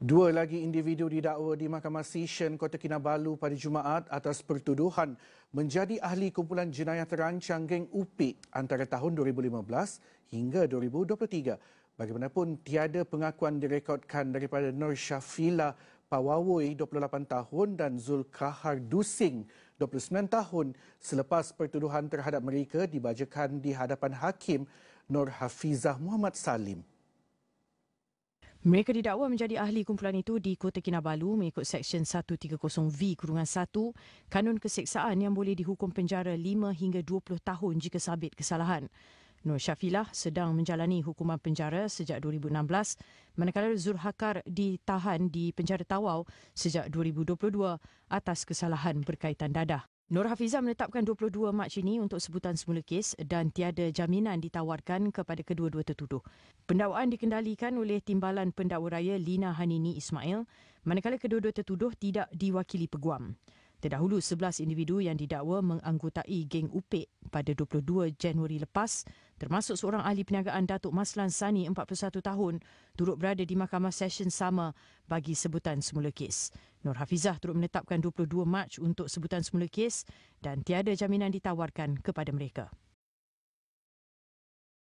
Dua lagi individu didakwa di Mahkamah Session Kota Kinabalu pada Jumaat atas pertuduhan menjadi ahli kumpulan jenayah terancang geng upi antara tahun 2015 hingga 2023. Bagaimanapun, tiada pengakuan direkodkan daripada Nur Syafila Pawawoi, 28 tahun dan Zulkahar Dusing, 29 tahun selepas pertuduhan terhadap mereka dibajakan di hadapan Hakim Nur Hafizah Muhammad Salim. Mereka didakwa menjadi ahli kumpulan itu di Kota Kinabalu mengikut Seksyen 130V-1 Kanun Keseksaan yang boleh dihukum penjara 5 hingga 20 tahun jika sabit kesalahan. Nur Syafilah sedang menjalani hukuman penjara sejak 2016 manakala Zulhakar ditahan di penjara Tawau sejak 2022 atas kesalahan berkaitan dadah. Nur Hafiza menetapkan 22 Mac ini untuk sebutan semula kes dan tiada jaminan ditawarkan kepada kedua-dua tertuduh. Pendakwaan dikendalikan oleh Timbalan Pendakwa Raya Lina Hanini Ismail, manakala kedua-dua tertuduh tidak diwakili peguam. Terdahulu, 11 individu yang didakwa menganggotai geng Upik pada 22 Januari lepas, termasuk seorang ahli perniagaan Datuk Maslan Sani, 41 tahun, turut berada di mahkamah sesi sama bagi sebutan semula kes. Nur Hafizah turut menetapkan 22 Mac untuk sebutan semula kes dan tiada jaminan ditawarkan kepada mereka.